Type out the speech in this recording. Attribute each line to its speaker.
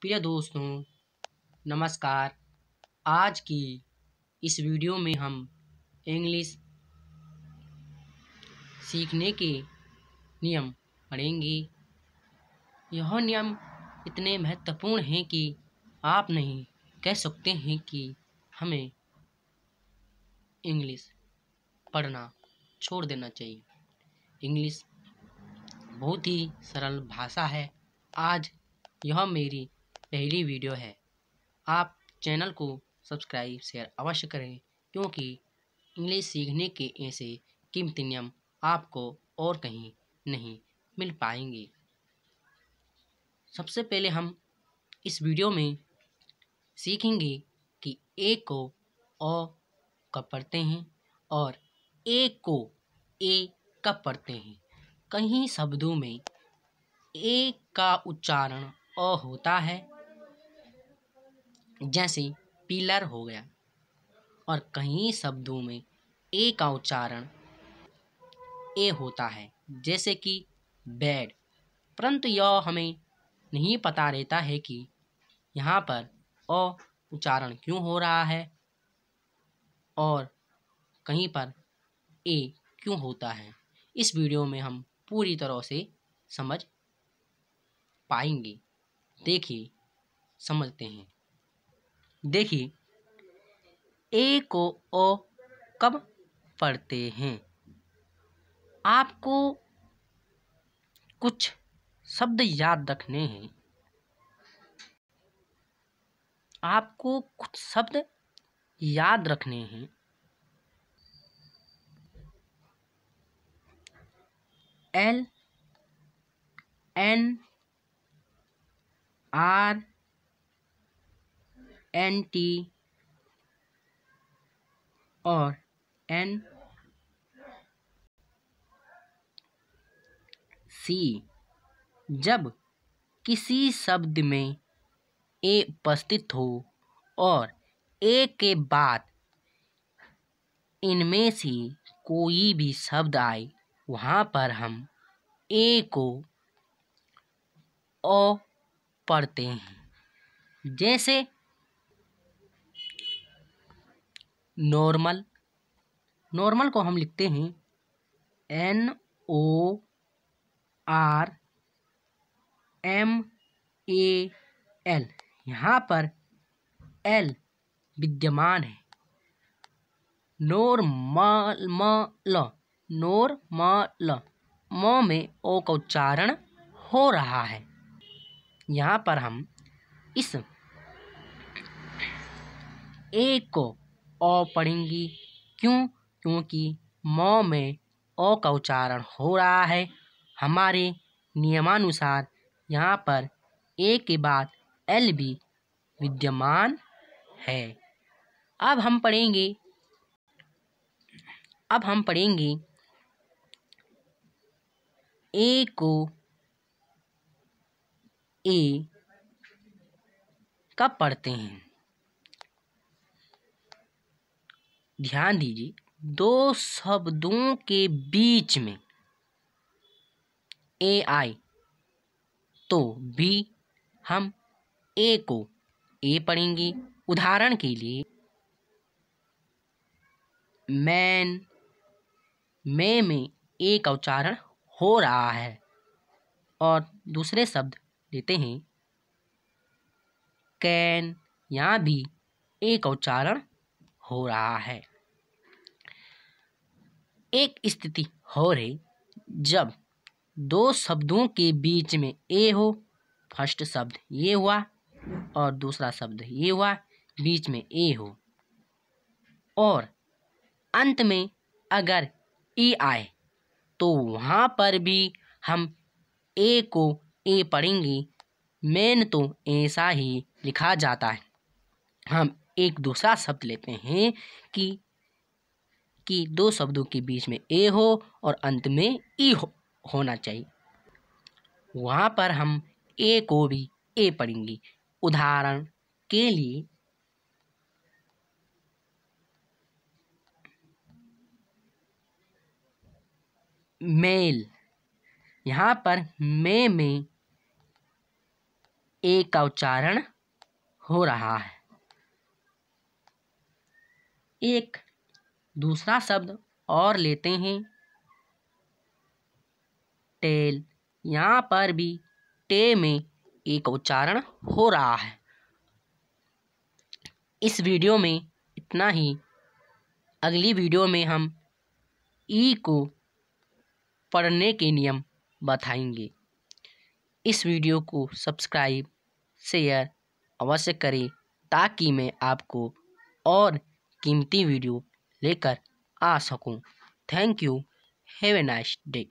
Speaker 1: प्रिय दोस्तों नमस्कार आज की इस वीडियो में हम इंग्लिश सीखने के नियम पढ़ेंगे यह नियम इतने महत्वपूर्ण हैं कि आप नहीं कह सकते हैं कि हमें इंग्लिश पढ़ना छोड़ देना चाहिए इंग्लिश बहुत ही सरल भाषा है आज यह मेरी पहली वीडियो है आप चैनल को सब्सक्राइब शेयर अवश्य करें क्योंकि इंग्लिश सीखने के ऐसे कीमती नियम आपको और कहीं नहीं मिल पाएंगे सबसे पहले हम इस वीडियो में सीखेंगे कि ए को अ कब पढ़ते हैं और ए को ए कब पढ़ते हैं कहीं शब्दों में ए का उच्चारण अ होता है जैसे पिलर हो गया और कई शब्दों में ए का उच्चारण ए होता है जैसे कि बेड परंतु यह हमें नहीं पता रहता है कि यहाँ पर अ उच्चारण क्यों हो रहा है और कहीं पर ए क्यों होता है इस वीडियो में हम पूरी तरह से समझ पाएंगे देखिए समझते हैं देखिए ए को ओ कब पढ़ते हैं आपको कुछ शब्द याद रखने हैं आपको कुछ शब्द याद रखने हैं L N R N T और एन सी जब किसी शब्द में ए उपस्थित हो और ए के बाद इनमें से कोई भी शब्द आए वहाँ पर हम ए को ओ पढ़ते हैं जैसे नॉर्मल नॉर्मल को हम लिखते हैं N O R M A L यहाँ पर एल विद्यमान है नॉर्मल म ल नॉर्मल म में ओ का उच्चारण हो रहा है यहाँ पर हम इस ए को ओ पढ़ेंगी क्यों क्योंकि मौ में ओ का उच्चारण हो रहा है हमारे नियमानुसार यहाँ पर ए के बाद एल भी विद्यमान है अब हम पढ़ेंगे अब हम पढ़ेंगे ए को ए कब पढ़ते हैं ध्यान दीजिए दो शब्दों के बीच में ए आए तो भी हम ए को ए पढ़ेंगे उदाहरण के लिए मैन मैं में ए का उच्चारण हो रहा है और दूसरे शब्द लेते हैं कैन यहाँ भी ए का उच्चारण हो रहा है एक स्थिति हो रही जब दो शब्दों के बीच में ए हो फर्स्ट शब्द ये हुआ और दूसरा शब्द ये हुआ बीच में ए हो और अंत में अगर ई आए तो वहाँ पर भी हम ए को ए पढ़ेंगे मेन तो ऐसा ही लिखा जाता है हम एक दूसरा शब्द लेते हैं कि कि दो शब्दों के बीच में ए हो और अंत में ई हो, होना चाहिए वहाँ पर हम ए को भी ए पढ़ेंगे उदाहरण के लिए मेल यहाँ पर मे में ए का उच्चारण हो रहा है एक दूसरा शब्द और लेते हैं टेल यहाँ पर भी टे में एक उच्चारण हो रहा है इस वीडियो में इतना ही अगली वीडियो में हम ई को पढ़ने के नियम बताएंगे इस वीडियो को सब्सक्राइब शेयर अवश्य करें ताकि मैं आपको और कीमती वीडियो लेकर आ सकूँ thank you have a nice day